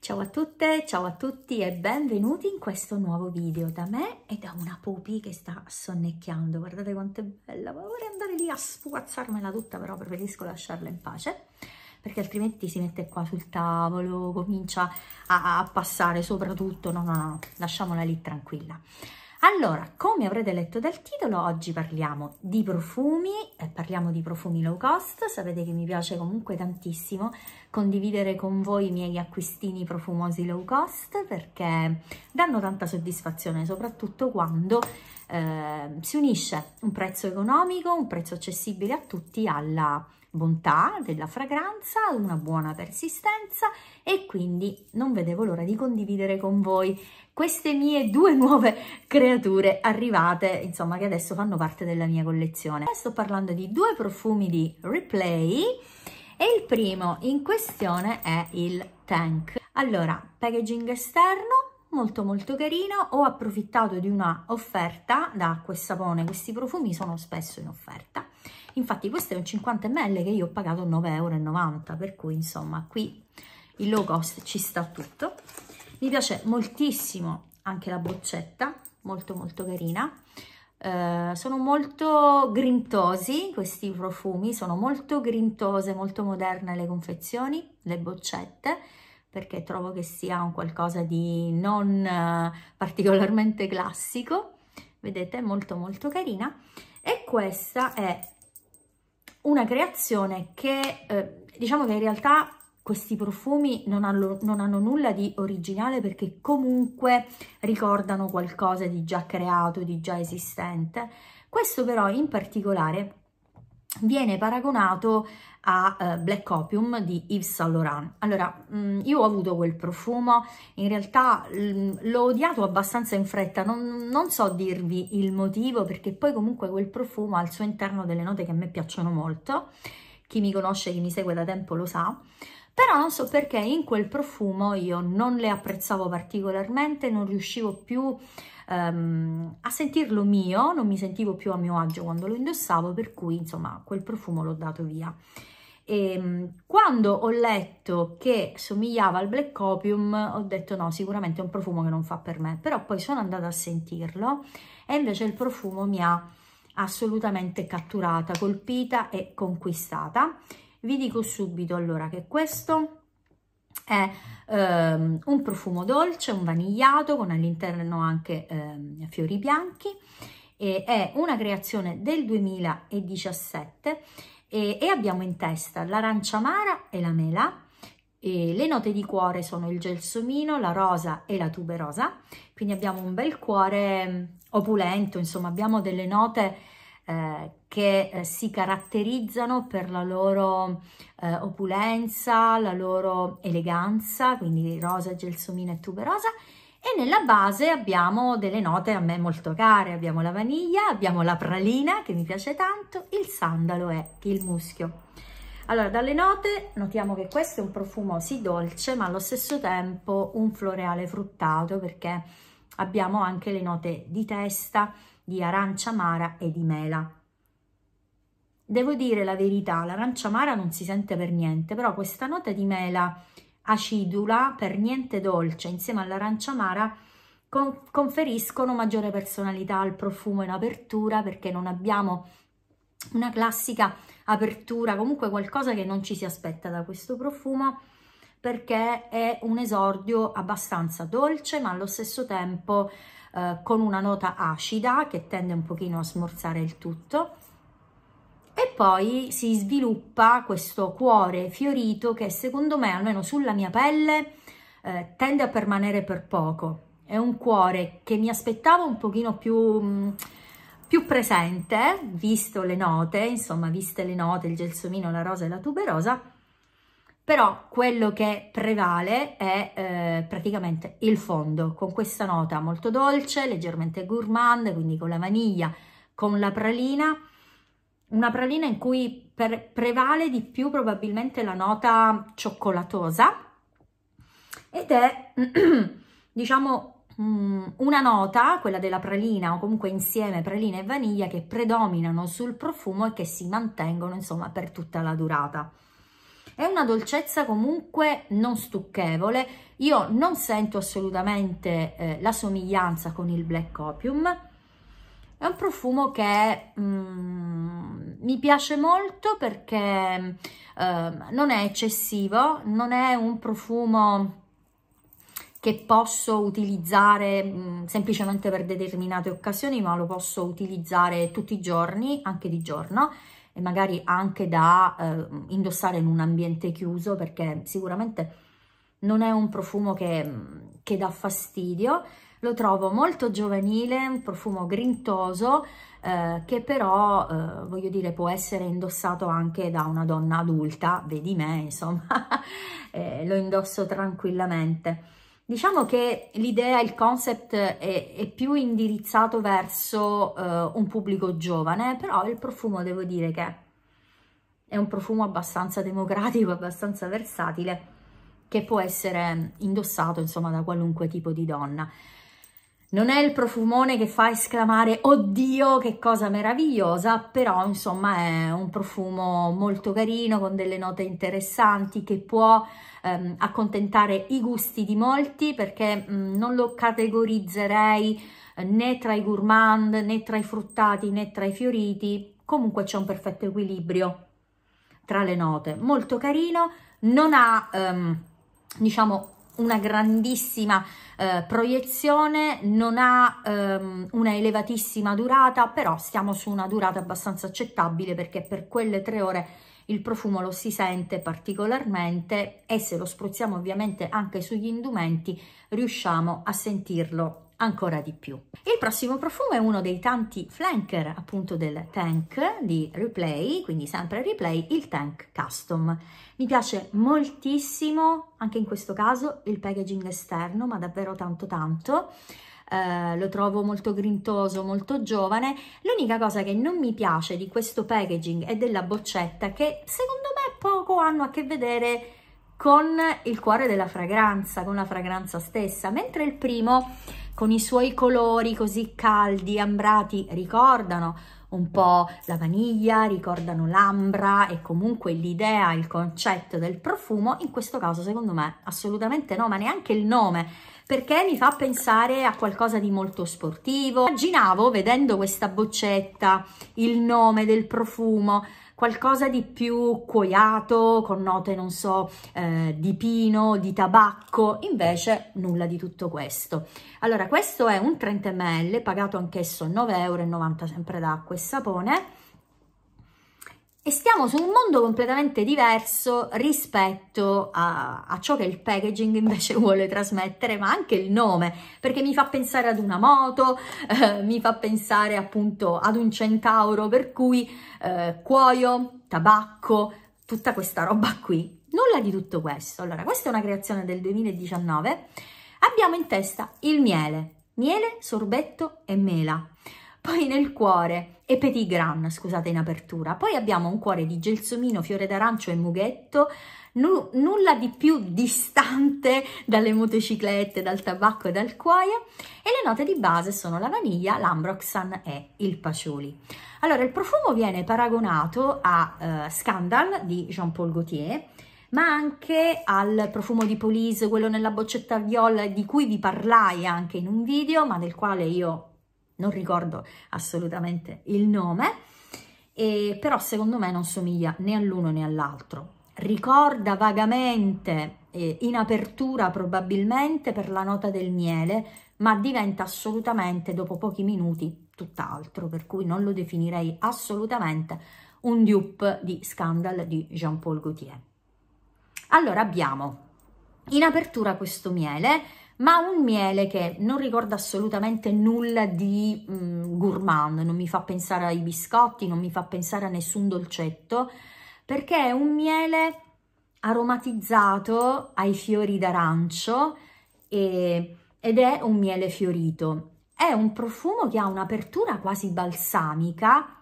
Ciao a tutte, ciao a tutti e benvenuti in questo nuovo video da me e da una pupi che sta sonnecchiando. Guardate quanto è bella, ma vorrei andare lì a sfugazzarmela tutta, però preferisco lasciarla in pace perché altrimenti si mette qua sul tavolo, comincia a, a passare sopra tutto, no, no, no, lasciamola lì tranquilla. Allora, come avrete letto dal titolo, oggi parliamo di profumi e eh, parliamo di profumi low cost. Sapete che mi piace comunque tantissimo condividere con voi i miei acquistini profumosi low cost perché danno tanta soddisfazione, soprattutto quando eh, si unisce un prezzo economico, un prezzo accessibile a tutti alla bontà della fragranza, una buona persistenza e quindi non vedevo l'ora di condividere con voi queste mie due nuove creature arrivate, insomma che adesso fanno parte della mia collezione. Sto parlando di due profumi di Replay e il primo in questione è il Tank. Allora, packaging esterno, molto molto carino ho approfittato di una offerta da acqua e sapone questi profumi sono spesso in offerta infatti questo è un 50 ml che io ho pagato 9,90 euro per cui insomma qui il low cost ci sta tutto mi piace moltissimo anche la boccetta molto molto carina eh, sono molto grintosi questi profumi sono molto grintose molto moderne le confezioni le boccette perché trovo che sia un qualcosa di non eh, particolarmente classico vedete molto molto carina e questa è una creazione che, eh, diciamo che in realtà questi profumi non hanno, non hanno, nulla di originale perché comunque ricordano qualcosa di già creato, di già esistente. Questo però in particolare viene paragonato a uh, Black Opium di Yves Saint Laurent. Allora, mh, mm, io ho avuto quel profumo, in realtà mm, l'ho odiato abbastanza in fretta, non, non, so dirvi il motivo, perché poi comunque quel profumo ha al suo interno delle note che a me piacciono molto, chi mi conosce, chi mi segue da tempo lo sa, però non so perché in quel profumo io non le apprezzavo particolarmente, non riuscivo più um, a sentirlo mio, non mi sentivo più a mio agio quando lo indossavo, per cui insomma quel profumo l'ho dato via. E, ehm, quando ho letto che somigliava al Black Opium ho detto no, sicuramente è un profumo che non fa per me, però poi sono andata a sentirlo e invece il profumo mi ha assolutamente catturata, colpita e conquistata. Vi dico subito allora che questo è ehm, un profumo dolce, un vanigliato con all'interno anche ehm, fiori bianchi e è una creazione del 2017 e, e abbiamo in testa l'arancia amara e la mela e le note di cuore sono il gelsomino, la rosa e la tuberosa, quindi abbiamo un bel cuore ehm, opulento, insomma abbiamo delle note eh, che eh, si caratterizzano per la loro eh, opulenza, la loro eleganza, quindi rosa, gelsomina e tuberosa, e nella base abbiamo delle note a me molto care, abbiamo la vaniglia, abbiamo la pralina che mi piace tanto, il sandalo e il muschio. Allora, dalle note notiamo che questo è un profumo sì dolce, ma allo stesso tempo un floreale fruttato, perché abbiamo anche le note di testa, di arancia amara e di mela. Devo dire la verità, l'arancia amara non si sente per niente, però questa nota di mela acidula, per niente dolce, insieme all'arancia amara, con conferiscono maggiore personalità al profumo in apertura perché non abbiamo una classica apertura, comunque qualcosa che non ci si aspetta da questo profumo perché è un esordio abbastanza dolce ma allo stesso tempo eh, con una nota acida che tende un pochino a smorzare il tutto e poi si sviluppa questo cuore fiorito che secondo me, almeno sulla mia pelle, eh, tende a permanere per poco. È un cuore che mi aspettavo un pochino più... Mh, mm, più presente, visto le note, insomma, viste le note, il gelsomino, la rosa e la tuberosa, però quello che prevale è eh, praticamente il fondo, con questa nota molto dolce, leggermente gourmand, quindi con la vaniglia, con la pralina, una pralina in cui prevale di più probabilmente la nota cioccolatosa ed è diciamo mm, una nota, quella della pralina o comunque insieme pralina e vaniglia che predominano sul profumo e che si mantengono insomma per tutta la durata. È una dolcezza comunque non stucchevole, io non sento assolutamente eh, la somiglianza con il Black Opium, è un profumo che mh, mm, mi piace molto perché eh, non è eccessivo, non è un profumo che posso utilizzare mh, mm, semplicemente per determinate occasioni, ma lo posso utilizzare tutti i giorni, anche di giorno, e magari anche da eh, indossare in un ambiente chiuso, perché sicuramente non è un profumo che, mm, che dà fastidio, lo trovo molto giovanile, un profumo grintoso eh, che però, eh, voglio dire, può essere indossato anche da una donna adulta, vedi me, insomma, eh, lo indosso tranquillamente. Diciamo che l'idea, il concept è, è, più indirizzato verso eh, un pubblico giovane, però il profumo devo dire che è un profumo abbastanza democratico, abbastanza versatile, che può essere indossato insomma da qualunque tipo di donna. Non è il profumone che fa esclamare oddio che cosa meravigliosa, però insomma è un profumo molto carino con delle note interessanti che può ehm, accontentare i gusti di molti perché mh, mm, non lo categorizzerei eh, né tra i gourmand né tra i fruttati né tra i fioriti, comunque c'è un perfetto equilibrio tra le note, molto carino, non ha ehm, diciamo una grandissima eh, proiezione, non ha ehm, una elevatissima durata, però stiamo su una durata abbastanza accettabile perché per quelle tre ore il profumo lo si sente particolarmente e se lo spruzziamo ovviamente anche sugli indumenti riusciamo a sentirlo ancora di più. Il prossimo profumo è uno dei tanti flanker appunto del tank di Replay, quindi sempre Replay, il tank custom. Mi piace moltissimo anche in questo caso il packaging esterno, ma davvero tanto tanto. Eh, lo trovo molto grintoso, molto giovane. L'unica cosa che non mi piace di questo packaging e della boccetta che secondo me poco hanno a che vedere con il cuore della fragranza, con la fragranza stessa, mentre il primo con i suoi colori così caldi, ambrati, ricordano un po' la vaniglia, ricordano l'ambra e comunque l'idea, il concetto del profumo, in questo caso secondo me assolutamente no, ma neanche il nome perché mi fa pensare a qualcosa di molto sportivo. Immaginavo, vedendo questa boccetta, il nome del profumo, qualcosa di più cuoiato, con note, non so, eh, di pino, di tabacco, invece nulla di tutto questo. Allora, questo è un 30 ml, pagato anch'esso 9,90 euro, sempre d'acqua e sapone, e stiamo su un mondo completamente diverso rispetto a, a, ciò che il packaging invece vuole trasmettere, ma anche il nome, perché mi fa pensare ad una moto, eh, mi fa pensare appunto ad un centauro, per cui eh, cuoio, tabacco, tutta questa roba qui. Nulla di tutto questo. Allora, questa è una creazione del 2019. Abbiamo in testa il miele, miele, sorbetto e mela poi nel cuore e petit grand, scusate in apertura. Poi abbiamo un cuore di gelsomino, fiore d'arancio e mughetto, nu nulla di più distante dalle motociclette, dal tabacco e dal cuoio. E le note di base sono la vaniglia, l'ambroxan e il pacioli. Allora, il profumo viene paragonato a uh, Scandal di Jean-Paul Gaultier, ma anche al profumo di Police, quello nella boccetta viola di cui vi parlai anche in un video, ma del quale io non ricordo assolutamente il nome, e, però secondo me non somiglia né all'uno né all'altro. Ricorda vagamente eh, in apertura probabilmente per la nota del miele, ma diventa assolutamente dopo pochi minuti tutt'altro, per cui non lo definirei assolutamente un dupe di Scandal di Jean-Paul Gaultier. Allora abbiamo in apertura questo miele, ma un miele che non ricorda assolutamente nulla di mm, gourmand, non mi fa pensare ai biscotti, non mi fa pensare a nessun dolcetto, perché è un miele aromatizzato ai fiori d'arancio ed è un miele fiorito. È un profumo che ha un'apertura quasi balsamica,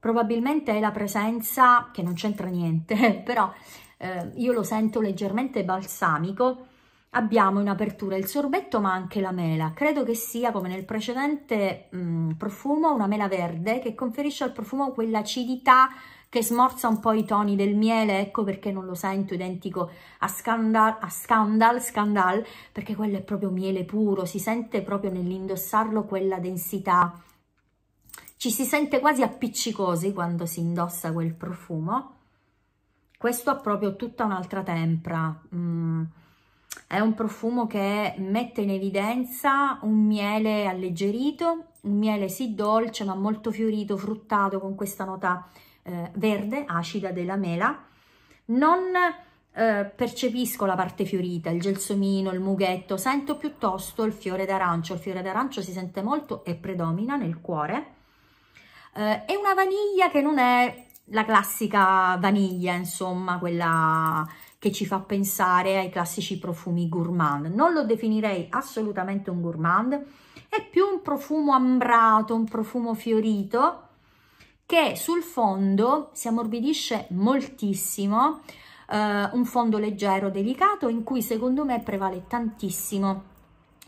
probabilmente è la presenza, che non c'entra niente, però eh, io lo sento leggermente balsamico, Abbiamo in apertura il sorbetto ma anche la mela, credo che sia come nel precedente mh, mm, profumo una mela verde che conferisce al profumo quell'acidità che smorza un po' i toni del miele, ecco perché non lo sento identico a Scandal, a Scandal, Scandal, perché quello è proprio miele puro, si sente proprio nell'indossarlo quella densità, ci si sente quasi appiccicosi quando si indossa quel profumo, questo ha proprio tutta un'altra tempra, mm è un profumo che mette in evidenza un miele alleggerito, un miele sì dolce ma molto fiorito, fruttato con questa nota eh, verde, acida della mela. Non eh, percepisco la parte fiorita, il gelsomino, il mughetto, sento piuttosto il fiore d'arancio. Il fiore d'arancio si sente molto e predomina nel cuore. Eh, è una vaniglia che non è la classica vaniglia, insomma, quella che ci fa pensare ai classici profumi gourmand. Non lo definirei assolutamente un gourmand, è più un profumo ambrato, un profumo fiorito che sul fondo si ammorbidisce moltissimo, eh, un fondo leggero, delicato, in cui secondo me prevale tantissimo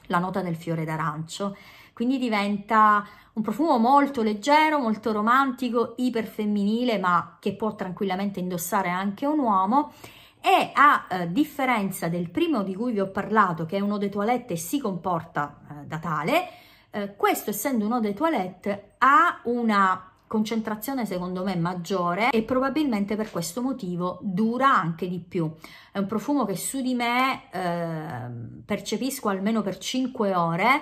la nota del fiore d'arancio. Quindi diventa un profumo molto leggero, molto romantico, iper femminile, ma che può tranquillamente indossare anche un uomo e a eh, differenza del primo di cui vi ho parlato, che è uno dei toilette si comporta eh, da tale, eh, questo essendo uno dei toilette ha una concentrazione secondo me maggiore e probabilmente per questo motivo dura anche di più. È un profumo che su di me eh, percepisco almeno per 5 ore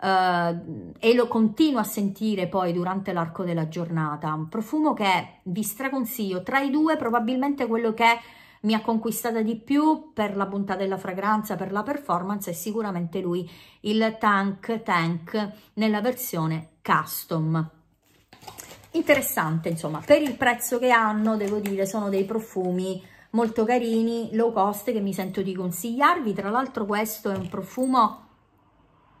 eh, e lo continuo a sentire poi durante l'arco della giornata. Un profumo che vi straconsiglio, tra i due probabilmente quello che mi ha conquistata di più per la bontà della fragranza, per la performance e sicuramente lui il Tank Tank nella versione custom. Interessante insomma, per il prezzo che hanno devo dire sono dei profumi molto carini, low cost che mi sento di consigliarvi, tra l'altro questo è un profumo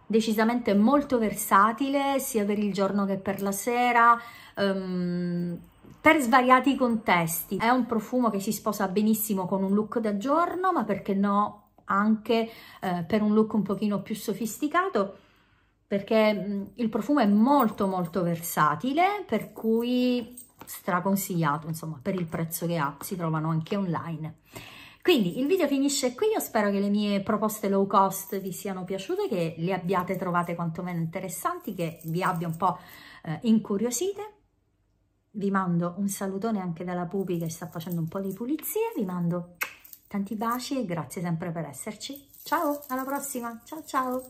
decisamente molto versatile sia per il giorno che per la sera, um, per svariati contesti. È un profumo che si sposa benissimo con un look da giorno, ma perché no anche eh, per un look un pochino più sofisticato, perché mm, il profumo è molto molto versatile, per cui straconsigliato, insomma, per il prezzo che ha, si trovano anche online. Quindi il video finisce qui, io spero che le mie proposte low cost vi siano piaciute, che le abbiate trovate quantomeno interessanti, che vi abbia un po' eh, incuriosite vi mando un salutone anche dalla Pupi che sta facendo un po' di pulizia, vi mando tanti baci e grazie sempre per esserci. Ciao, alla prossima, ciao ciao!